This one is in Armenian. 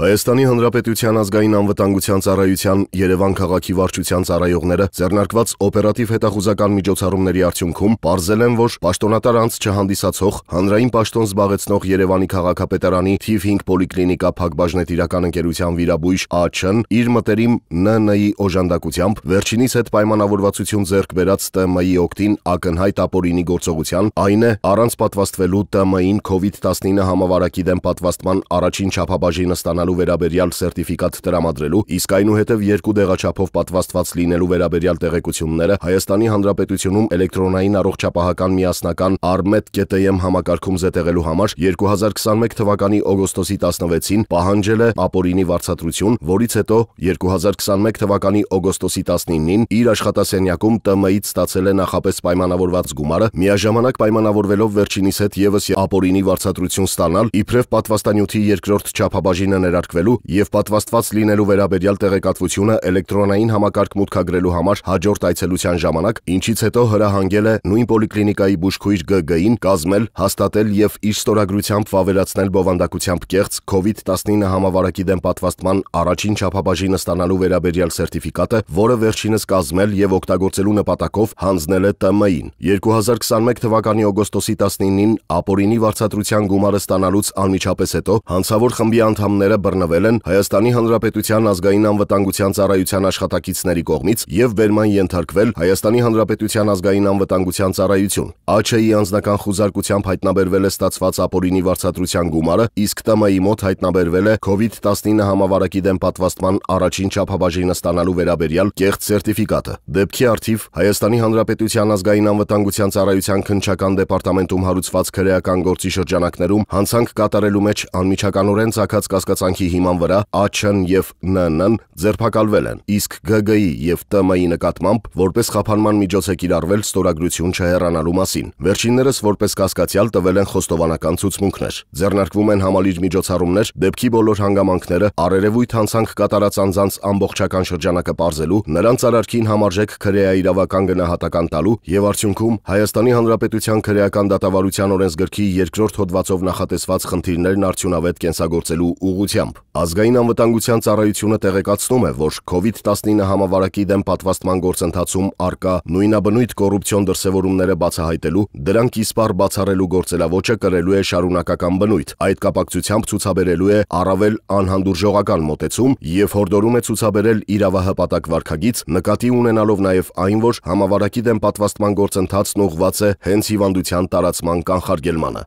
Հայաստանի Հանրապետության ազգային անվտանգության ծառայության Երևան քաղաքի վարչության ծառայողները ձեռնարկված օպերատիվ հետախուզական միջոցառումների արդյունքում ողրզել են, որ պաշտոնատար անց չհանդիսացող հանրային պաշտոն զբաղեցնող Երևանի քաղաքապետարանի թիվ 5 պոլիկլինիկա Փակբաժնետիրական ընկերության վիրաբույժ ԱՉՆ իր մտերիմ ՆՆ-ի օժանդակությամբ վերջինիս հետ պայմանավորվածություն ձեռք բերած ՏՄ-ի օկտին ակնհայտ ապօրինի գործողության, այն է առանց պատվաստվելու ՏՄ-ին COVID-19 համավարակի դեմ պատվաստման առաջին չափաբաժինը ստանալու ստանալու վերաբերյալ սերտիֆիկատ տրամադրելու, իսկ այնուհետև երկու դեղաչափով պատվաստված լինելու վերաբերյալ տեղեկությունները Հայաստանի Հանրապետությունում էլեկտրոնային առողջապահական միասնական armet.am համակարգում զետեղելու համար 2021 թվականի օգոստոսի 16-ին պահանջել է ապօրինի վարձատրություն, որից հետո 2021 թվականի օգոստոսի 19-ին իր աշխատասենյակում ՏՄ-ից ստացել է նախապես պայմանավորված գումարը, միաժամանակ պայմանավորվելով վերջինիս հետ եւս ապօրինի վարձատրություն ստանալ, իբրև պատվաստանյութի երկրորդ չափաբաժինը ներառ ձեռնարկվելու և պատվաստված լինելու վերաբերյալ տեղեկատվությունը էլեկտրոնային համակարգ մուտքագրելու համար հաջորդ այցելության ժամանակ, ինչից հետո հրահանգել է նույն պոլիկլինիկայի բուժքույր ԳԳ-ին կազմել, հաստատել և իր ստորագրությամբ վավերացնել բովանդակությամբ կեղծ COVID-19 համավարակի դեմ պատվաստման առաջին չափաբաժինը ստանալու վերաբերյալ սերտիֆիկատը, որը վերջինս կազմել և օգտագործելու նպատակով հանձնել է ՏՄ-ին։ 2021 թվականի օգոստոսի 19-ին ապօրինի վարձատրության գումարը ստանալուց անմիջապես հետո հանցավոր խմբի անդամները բռնվել են Հայաստանի Հանրապետության ազգային անվտանգության ծառայության աշխատակիցների կողմից եւ վերման ենթարկվել Հայաստանի Հանրապետության ազգային անվտանգության ծառայություն։ ԱՉԻ անձնական խուզարկությամբ հայտնաբերվել է ստացված ապօրինի վարչատրության գումարը, իսկ ՏՄ-ի մոտ հայտնաբերվել է COVID-19 համավարակի դեմ պատվաստման առաջին չափաբաժինը ստանալու վերաբերյալ կեղծ սերտիֆիկատը։ Դեպքի արդիվ Հայաստանի Հանրապետության ազգային անվտանգության ծառայության քնչական դեպարտամենտում հարուցված քրեական գործի շրջանակներում հանցանք կատարելու մեջ անմիջականորեն ցակած կասկածանքի օրենքի հիման վրա ԱՉՆ եւ ՆՆ-ն ձերբակալվել են, իսկ ԳԳ-ի եւ ՏՄ-ի նկատմամբ որպես խափանման միջոց է կիրառվել ստորագրություն չհեռանալու մասին։ Վերջիններս որպես կասկածյալ տվել են խոստովանական ցուցմունքներ։ Ձեռնարկվում են համալիր միջոցառումներ դեպքի բոլոր հանգամանքները արերևույթ հանցանք կատարած անձանց ամբողջական շրջանակը ողջելու, նրանց արարքին համարժեք քրեա իրավական գնահատական տալու եւ արդյունքում Հայաստանի Հանրապետության քրեական դատավարության օրենսգրքի երկրորդ հոդվածով նախատեսված խնդիրներն արդյունավետ կենսագործելու ուղղությամբ աջակցությամբ։ Ազգային անվտանգության ծառայությունը տեղեկացնում է, որ COVID-19 համավարակի դեմ պատվաստման գործընթացում արկա նույնաբնույթ կոռուպցիոն դրսևորումները բացահայտելու, դրանք իսպառ բացառելու գործելավոճը կրելու է շարունակական բնույթ։ Այդ կապակցությամբ ցուցաբերելու է առավել անհանդուրժողական մոտեցում եւ հորդորում է ցուցաբերել իրավահպատակ վարքագիծ, նկատի ունենալով նաեւ այն, որ համավարակի դեմ պատվաստման գործընթացն ուղղված է հենց հիվանդության տարածման կանխարգելմանը։